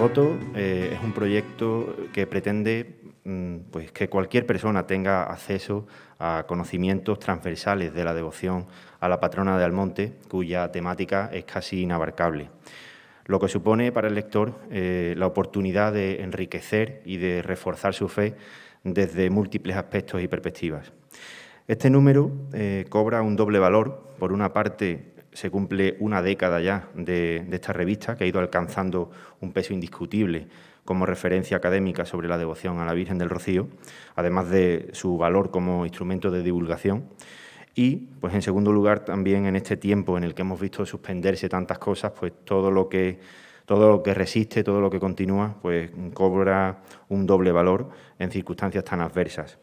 Voto eh, es un proyecto que pretende mm, pues, que cualquier persona tenga acceso a conocimientos transversales de la devoción a la patrona de Almonte, cuya temática es casi inabarcable lo que supone para el lector eh, la oportunidad de enriquecer y de reforzar su fe desde múltiples aspectos y perspectivas. Este número eh, cobra un doble valor. Por una parte, se cumple una década ya de, esta revista, que ha ido alcanzando un peso indiscutible como referencia académica sobre la devoción a la Virgen del Rocío, además de su valor como instrumento de divulgación. Y, pues en segundo lugar, también en este tiempo en el que hemos visto suspenderse tantas cosas, pues todo lo que, todo lo que resiste, todo lo que continúa, pues cobra un doble valor en circunstancias tan adversas.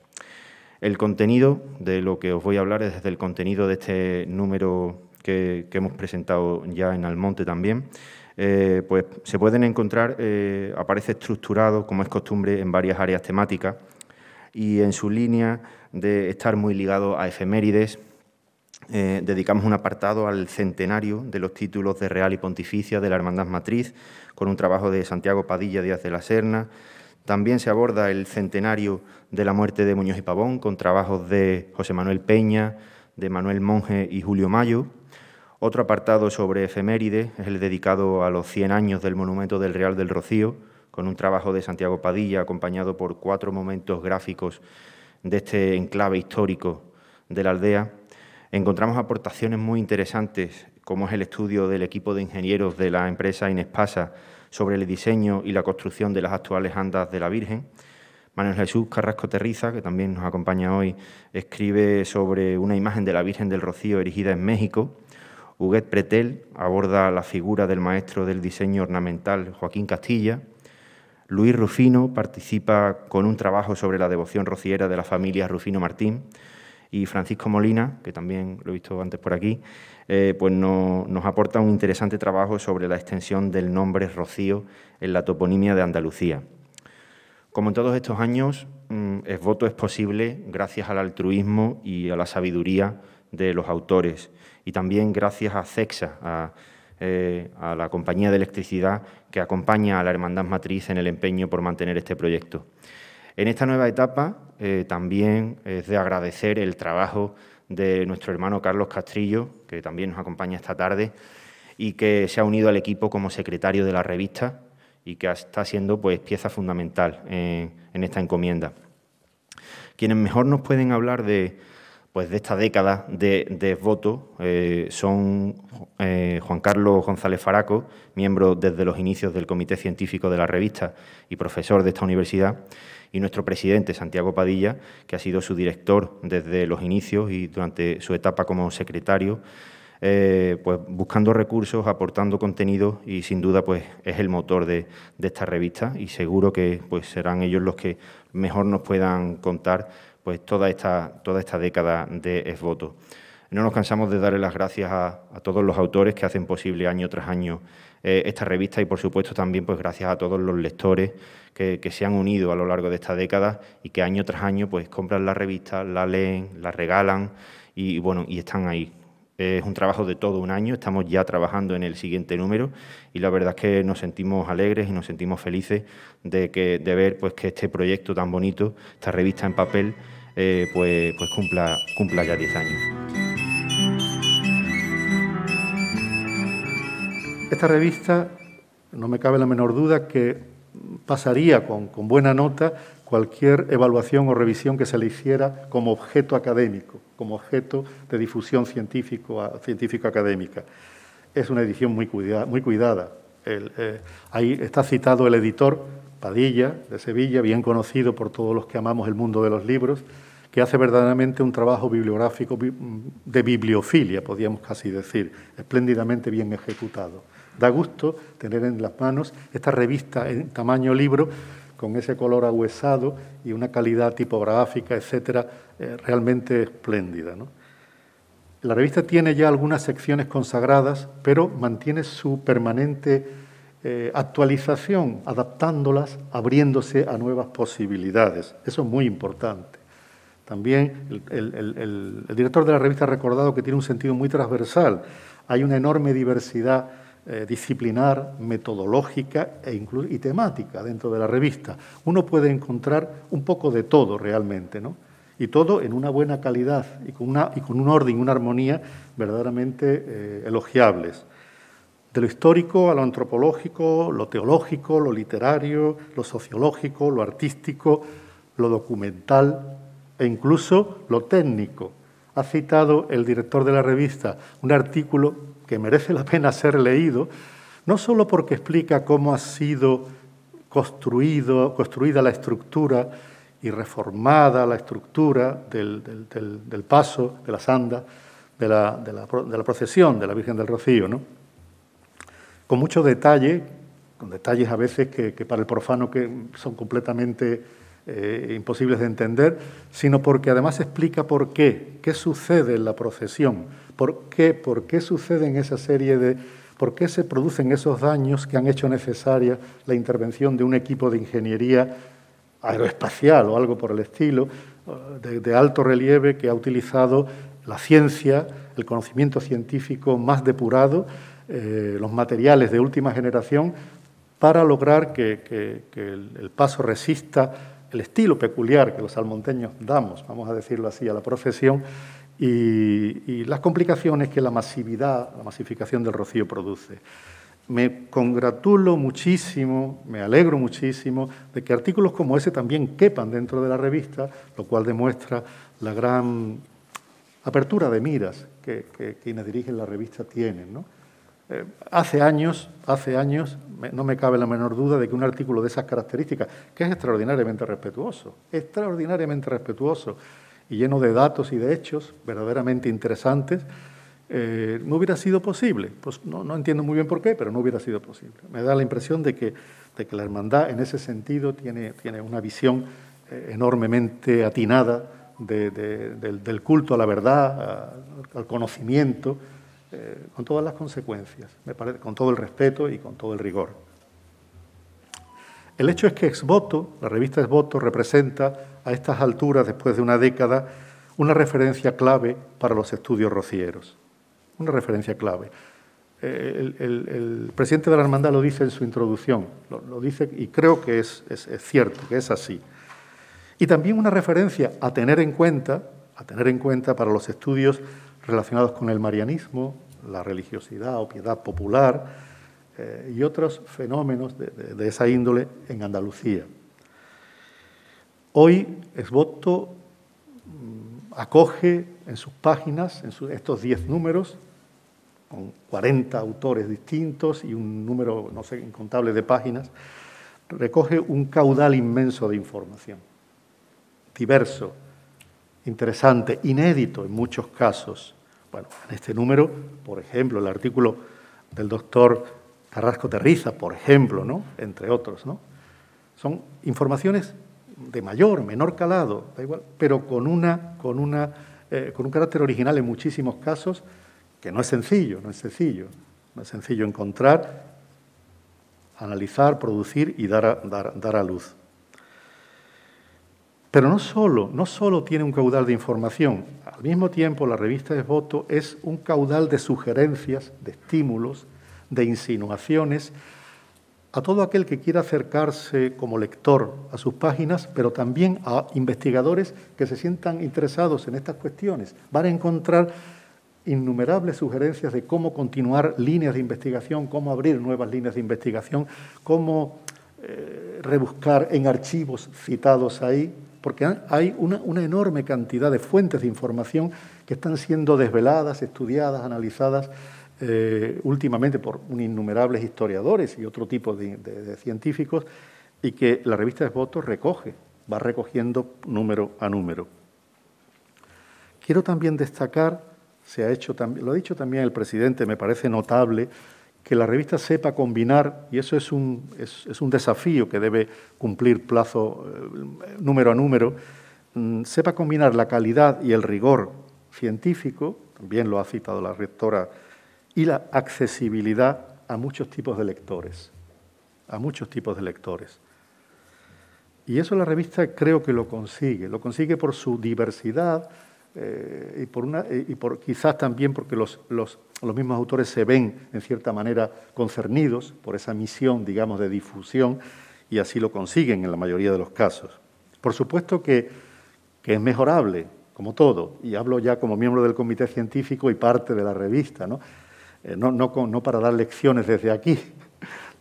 El contenido de lo que os voy a hablar es desde el contenido de este número que, hemos presentado ya en Almonte también, eh, pues se pueden encontrar, eh, aparece estructurado, como es costumbre, en varias áreas temáticas y en su línea de estar muy ligado a efemérides, eh, dedicamos un apartado al centenario de los títulos de Real y Pontificia de la Hermandad Matriz, con un trabajo de Santiago Padilla Díaz de la Serna. También se aborda el centenario de la muerte de Muñoz y Pavón, con trabajos de José Manuel Peña, de Manuel Monge y Julio Mayo. Otro apartado sobre efemérides es el dedicado a los 100 años del monumento del Real del Rocío, con un trabajo de Santiago Padilla acompañado por cuatro momentos gráficos de este enclave histórico de la aldea. Encontramos aportaciones muy interesantes, como es el estudio del equipo de ingenieros de la empresa Inespasa sobre el diseño y la construcción de las actuales andas de la Virgen. Manuel Jesús Carrasco Terriza, que también nos acompaña hoy, escribe sobre una imagen de la Virgen del Rocío erigida en México Huguet Pretel aborda la figura del maestro del diseño ornamental Joaquín Castilla. Luis Rufino participa con un trabajo sobre la devoción rociera de la familia Rufino Martín. Y Francisco Molina, que también lo he visto antes por aquí, eh, pues nos aporta un interesante trabajo sobre la extensión del nombre Rocío en la toponimia de Andalucía. Como en todos estos años, mm, voto es posible gracias al altruismo y a la sabiduría de los autores y también gracias a CEXA, eh, a, la compañía de electricidad que acompaña a la Hermandad Matriz en el empeño por mantener este proyecto. En esta nueva etapa eh, también es de agradecer el trabajo de nuestro hermano Carlos Castrillo, que también nos acompaña esta tarde y que se ha unido al equipo como secretario de la revista y que está siendo pues, pieza fundamental en esta encomienda. Quienes mejor nos pueden hablar de, pues de esta década de, de voto eh, son eh, Juan Carlos González Faraco, miembro desde los inicios del Comité Científico de la revista y profesor de esta universidad, y nuestro presidente Santiago Padilla, que ha sido su director desde los inicios y durante su etapa como secretario, eh, pues buscando recursos, aportando contenido y sin duda pues es el motor de, de esta revista y seguro que pues serán ellos los que mejor nos puedan contar pues toda esta, toda esta década de esvoto. No nos cansamos de darle las gracias a, todos los autores que hacen posible año tras año eh, esta revista y, por supuesto, también pues, gracias a todos los lectores que, se han unido a lo largo de esta década y que año tras año pues, compran la revista, la leen, la regalan y, y bueno, y están ahí. Es un trabajo de todo un año, estamos ya trabajando en el siguiente número y la verdad es que nos sentimos alegres y nos sentimos felices de, que, de ver pues, que este proyecto tan bonito, esta revista en papel, eh, pues, pues, cumpla, ya 10 años. Esta revista, no me cabe la menor duda que pasaría con, buena nota cualquier evaluación o revisión que se le hiciera como objeto académico, como objeto de difusión científico-académica. Es una edición muy, cuidada. Eh, ahí está citado el editor Padilla, de Sevilla, bien conocido por todos los que amamos el mundo de los libros, que hace verdaderamente un trabajo bibliográfico de bibliofilia, podríamos casi decir, espléndidamente bien ejecutado. Da gusto tener en las manos esta revista en tamaño libro con ese color ahuesado y una calidad tipográfica, etcétera, eh, realmente espléndida. La revista tiene ya algunas secciones consagradas, pero mantiene su permanente eh, actualización, adaptándolas, abriéndose a nuevas posibilidades. Eso es muy importante. También el, director de la revista ha recordado que tiene un sentido muy transversal. Hay una enorme diversidad eh, disciplinar, metodológica e y temática dentro de la revista. Uno puede encontrar un poco de todo realmente, ¿no? Y todo en una buena calidad y con, una, y con un orden, una armonía verdaderamente eh, elogiables. De lo histórico a lo antropológico, lo teológico, lo literario, lo sociológico, lo artístico, lo documental, e incluso lo técnico. Ha citado el director de la revista un artículo que merece la pena ser leído, no solo porque explica cómo ha sido construido, construida la estructura y reformada la estructura del, paso, de la, sanda, de la, procesión de la Virgen del Rocío, con mucho detalle, con detalles a veces que, que para el profano que son completamente eh, imposibles de entender, sino porque además explica por qué, qué sucede en la procesión, por qué, por qué suceden esa serie de, por qué se producen esos daños que han hecho necesaria la intervención de un equipo de ingeniería aeroespacial o algo por el estilo, de, alto relieve que ha utilizado la ciencia, el conocimiento científico más depurado, eh, los materiales de última generación, para lograr que el paso resista el estilo peculiar que los salmonteños damos, vamos a decirlo así, a la profesión y, las complicaciones que la masividad, la masificación del rocío produce. Me congratulo muchísimo, me alegro muchísimo de que artículos como ese también quepan dentro de la revista, lo cual demuestra la gran apertura de miras que, que quienes dirigen la revista tienen. ¿no? Eh, hace años, hace años, no me cabe la menor duda de que un artículo de esas características, que es extraordinariamente respetuoso, extraordinariamente respetuoso y lleno de datos y de hechos verdaderamente interesantes, eh, no hubiera sido posible. Pues no, entiendo muy bien por qué, pero no hubiera sido posible. Me da la impresión de que, que la hermandad en ese sentido tiene, tiene una visión eh, enormemente atinada del, culto a la verdad, al conocimiento eh, con todas las consecuencias, me parece, con todo el respeto y con todo el rigor. El hecho es que Exvoto, la revista Exvoto, representa a estas alturas, después de una década, una referencia clave para los estudios rocieros. Una referencia clave. Eh, el, presidente de la hermandad lo dice en su introducción, lo, dice y creo que es, es, cierto, que es así. Y también una referencia a tener en cuenta, a tener en cuenta para los estudios relacionados con el marianismo, la religiosidad o piedad popular eh, y otros fenómenos de, esa índole en Andalucía. Hoy Esboto mm, acoge en sus páginas, en estos diez números, con 40 autores distintos y un número, no sé, incontable de páginas, recoge un caudal inmenso de información, diverso, interesante, inédito en muchos casos, bueno, en este número, por ejemplo, el artículo del doctor Carrasco Terriza, por ejemplo, entre otros, ¿no? son informaciones de mayor, menor calado, pero con, una, con, eh, con un carácter original en muchísimos casos que no es sencillo, no es sencillo. No es sencillo encontrar, analizar, producir y dar a, dar, a luz. Pero no solo, no solo tiene un caudal de información, al mismo tiempo, la revista de voto es un caudal de sugerencias, de estímulos, de insinuaciones a todo aquel que quiera acercarse como lector a sus páginas, pero también a investigadores que se sientan interesados en estas cuestiones. Van a encontrar innumerables sugerencias de cómo continuar líneas de investigación, cómo abrir nuevas líneas de investigación, cómo eh, rebuscar en archivos citados ahí, porque hay una, enorme cantidad de fuentes de información que están siendo desveladas, estudiadas, analizadas eh, últimamente por innumerables historiadores y otro tipo de, científicos, y que la revista de votos recoge, va recogiendo número a número. Quiero también destacar, se ha hecho, lo ha dicho también el presidente, me parece notable, que la revista sepa combinar, y eso es un, es, un desafío que debe cumplir plazo eh, número a número, mm, sepa combinar la calidad y el rigor científico, también lo ha citado la rectora, y la accesibilidad a muchos tipos de lectores, a muchos tipos de lectores. Y eso la revista creo que lo consigue, lo consigue por su diversidad eh, y, por una, y por, quizás también porque los, los los mismos autores se ven en cierta manera concernidos por esa misión, digamos, de difusión y así lo consiguen en la mayoría de los casos. Por supuesto que, es mejorable, como todo, y hablo ya como miembro del comité científico y parte de la revista, ¿no? Eh, no, para dar lecciones desde aquí,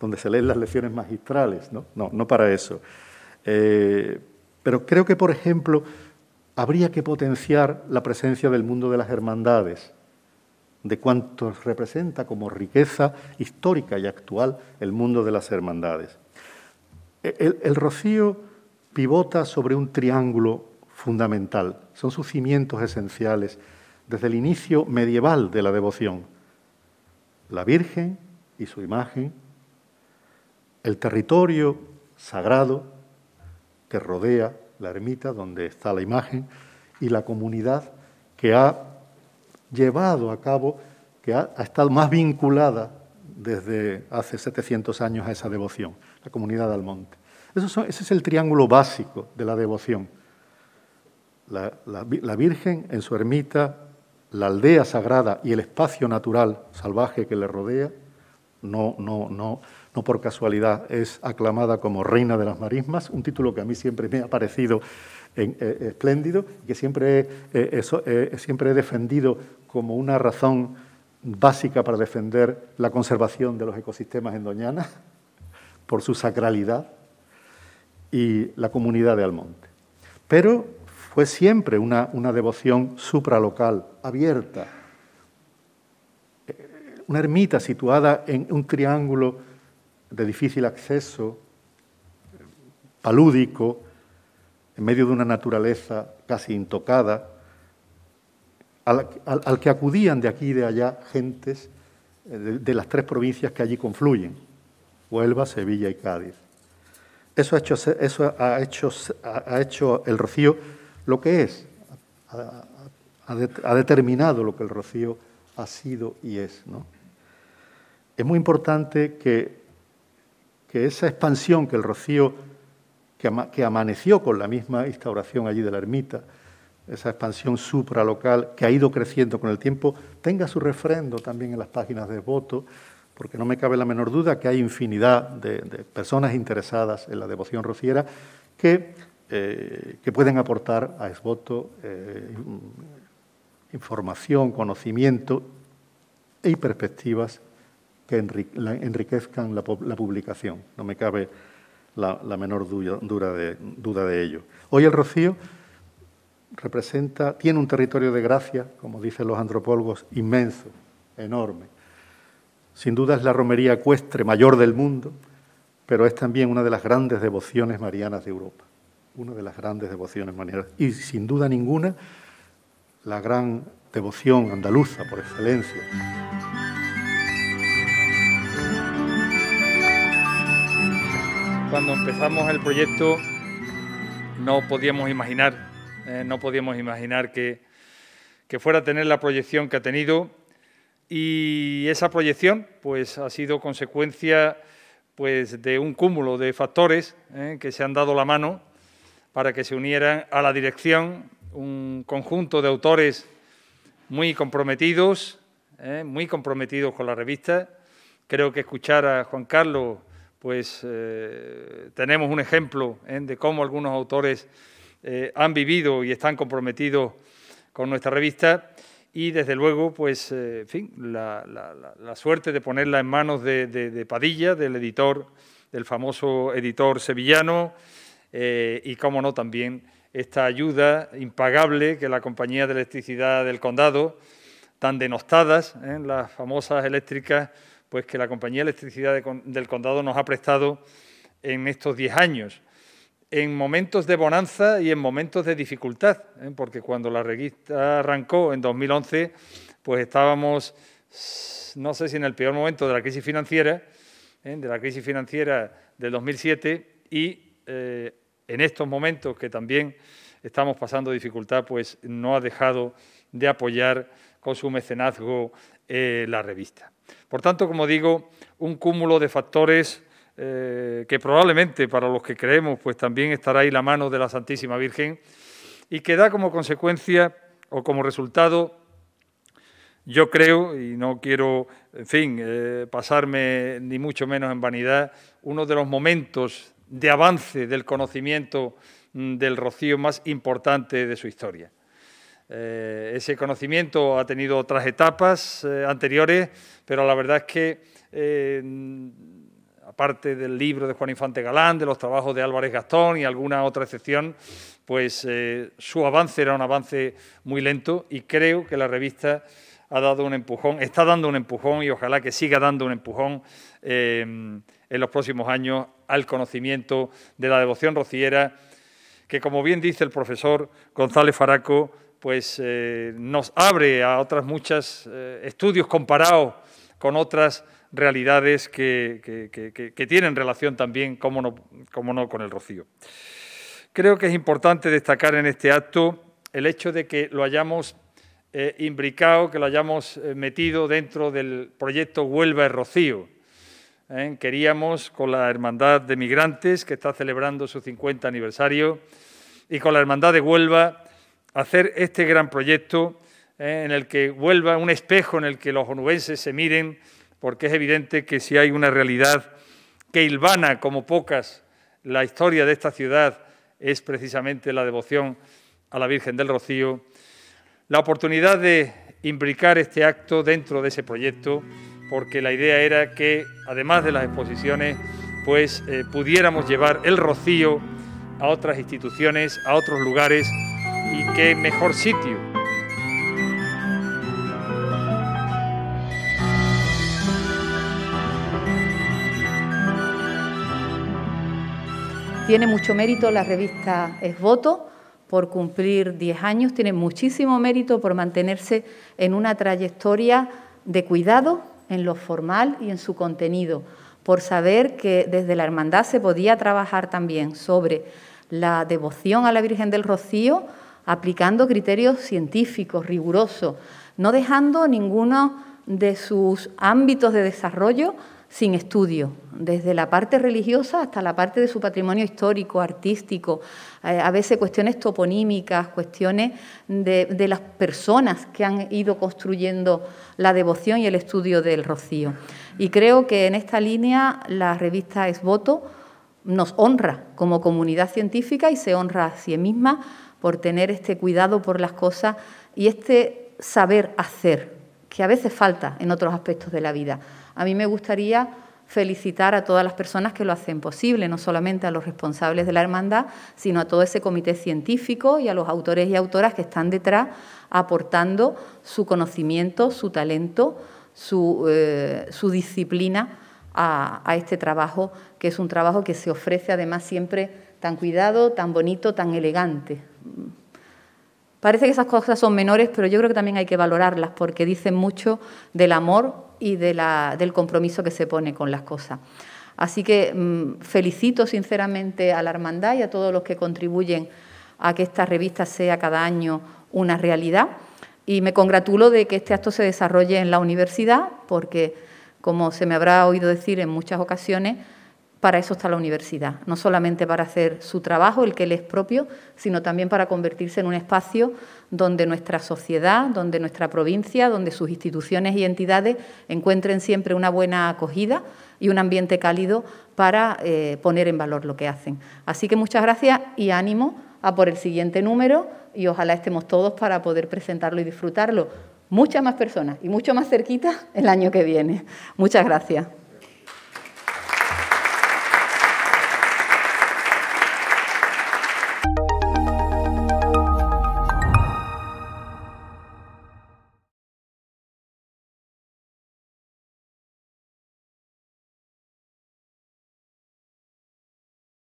donde se leen las lecciones magistrales, no, no, no para eso. Eh, pero creo que, por ejemplo, habría que potenciar la presencia del mundo de las hermandades de cuánto representa como riqueza histórica y actual el mundo de las hermandades. E, el, el rocío pivota sobre un triángulo fundamental, son sus cimientos esenciales desde el inicio medieval de la devoción. La Virgen y su imagen, el territorio sagrado que rodea la ermita donde está la imagen y la comunidad que ha llevado a cabo, que ha, estado más vinculada desde hace 700 años a esa devoción, la comunidad del monte. Eso ese es el triángulo básico de la devoción. La, la, Virgen en su ermita, la aldea sagrada y el espacio natural salvaje que le rodea, no, no, no, no por casualidad es aclamada como Reina de las Marismas, un título que a mí siempre me ha parecido eh, espléndido y que siempre, eh, eso, eh, siempre he defendido como una razón básica para defender la conservación de los ecosistemas en Doñana, por su sacralidad y la comunidad de Almonte. Pero fue siempre una, una devoción supralocal, abierta, una ermita situada en un triángulo de difícil acceso, palúdico, en medio de una naturaleza casi intocada, al, que acudían de aquí y de allá gentes eh, de, las tres provincias que allí confluyen, Huelva, Sevilla y Cádiz. Eso ha hecho, eso ha hecho, ha hecho el rocío lo que es, ha, ha, determinado lo que el rocío ha sido y es. ¿no? Es muy importante que que esa expansión que el rocío, que, amaneció con la misma instauración allí de la ermita, esa expansión supralocal que ha ido creciendo con el tiempo, tenga su refrendo también en las páginas de voto, porque no me cabe la menor duda que hay infinidad de, personas interesadas en la devoción rociera que, eh, pueden aportar a Esvoto eh, información, conocimiento y perspectivas que enriquezcan la, publicación. No me cabe la, menor duda de, duda de ello. Hoy el rocío representa, tiene un territorio de gracia, como dicen los antropólogos, inmenso, enorme. Sin duda es la romería ecuestre mayor del mundo, pero es también una de las grandes devociones marianas de Europa, una de las grandes devociones marianas. Y sin duda ninguna, la gran devoción andaluza por excelencia. Cuando empezamos el proyecto no podíamos imaginar, eh, no podíamos imaginar que, que fuera a tener la proyección que ha tenido y esa proyección pues, ha sido consecuencia pues, de un cúmulo de factores eh, que se han dado la mano para que se unieran a la dirección un conjunto de autores muy comprometidos, eh, muy comprometidos con la revista. Creo que escuchar a Juan Carlos pues eh, tenemos un ejemplo ¿eh? de cómo algunos autores eh, han vivido y están comprometidos con nuestra revista y desde luego, pues, fin, la, suerte de ponerla en manos de, de, Padilla, del editor, del famoso editor sevillano, y cómo no también esta ayuda impagable que la compañía de electricidad del condado, tan denostadas, las famosas eléctricas, pues, que la Compañía de Electricidad del Condado nos ha prestado en estos 10 años, en momentos de bonanza y en momentos de dificultad, ¿eh? porque cuando la revista arrancó en 2011, pues estábamos, no sé si en el peor momento de la crisis financiera, ¿eh? de la crisis financiera del 2007 y eh, en estos momentos que también estamos pasando dificultad, pues no ha dejado de apoyar con su mecenazgo la revista. Por tanto, como digo, un cúmulo de factores eh, que probablemente para los que creemos, pues también estará ahí la mano de la Santísima Virgen y que da como consecuencia o como resultado, yo creo, y no quiero, en fin, eh, pasarme ni mucho menos en vanidad, uno de los momentos de avance del conocimiento mm, del rocío más importante de su historia. Eh, ese conocimiento ha tenido otras etapas eh, anteriores, pero la verdad es que, eh, aparte del libro de Juan Infante Galán, de los trabajos de Álvarez Gastón y alguna otra excepción, pues su avance era un avance muy lento y creo que la revista ha dado un empujón, está dando un empujón y ojalá que siga dando un empujón en los próximos años al conocimiento de la devoción rociera, que como bien dice el profesor González Faraco, pues eh, nos abre a otras muchas eh, estudios comparados con otras realidades que, tienen relación también, como no, con el rocío. Creo que es importante destacar en este acto el hecho de que lo hayamos eh, imbricado, que lo hayamos metido dentro del proyecto Huelva y Rocío. Queríamos, con la Hermandad de Migrantes, que está celebrando su 50 aniversario, y con la Hermandad de Huelva, hacer este gran proyecto eh, en el que vuelva un espejo en el que los onubenses se miren, porque es evidente que si hay una realidad que hilvana como pocas la historia de esta ciudad es precisamente la devoción a la Virgen del Rocío, la oportunidad de imbricar este acto dentro de ese proyecto, porque la idea era que, además de las exposiciones, pues eh, pudiéramos llevar el Rocío a otras instituciones, a otros lugares y qué mejor sitio. Tiene mucho mérito la revista Esvoto por cumplir 10 años, tiene muchísimo mérito por mantenerse en una trayectoria de cuidado en lo formal y en su contenido, por saber que desde la hermandad se podía trabajar también sobre la devoción a la Virgen del Rocío, aplicando criterios científicos rigurosos, no dejando ninguno de sus ámbitos de desarrollo sin estudio, desde la parte religiosa hasta la parte de su patrimonio histórico, artístico, eh, a veces cuestiones toponímicas, cuestiones de, las personas que han ido construyendo la devoción y el estudio del rocío. Y creo que en esta línea la revista Esvoto nos honra como comunidad científica y se honra a sí misma por tener este cuidado por las cosas y este saber hacer, que a veces falta en otros aspectos de la vida. A mí me gustaría felicitar a todas las personas que lo hacen posible, no solamente a los responsables de la hermandad, sino a todo ese comité científico y a los autores y autoras que están detrás aportando su conocimiento, su talento, su, eh, disciplina a este trabajo, que es un trabajo que se ofrece además siempre tan cuidado, tan bonito, tan elegante. Parece que esas cosas son menores, pero yo creo que también hay que valorarlas porque dicen mucho del amor y del compromiso que se pone con las cosas. Así que mm, felicito sinceramente a la hermandad y a todos los que contribuyen a que esta revista sea cada año una realidad y me congratulo de que este acto se desarrolle en la universidad porque, como se me habrá oído decir en muchas ocasiones, para eso está la universidad, no solamente para hacer su trabajo, el que le es propio, sino también para convertirse en un espacio donde nuestra sociedad, donde nuestra provincia, donde sus instituciones y entidades encuentren siempre una buena acogida y un ambiente cálido para eh, poner en valor lo que hacen. Así que muchas gracias y ánimo a por el siguiente número y ojalá estemos todos para poder presentarlo y disfrutarlo. Muchas más personas y mucho más cerquita el año que viene. Muchas gracias.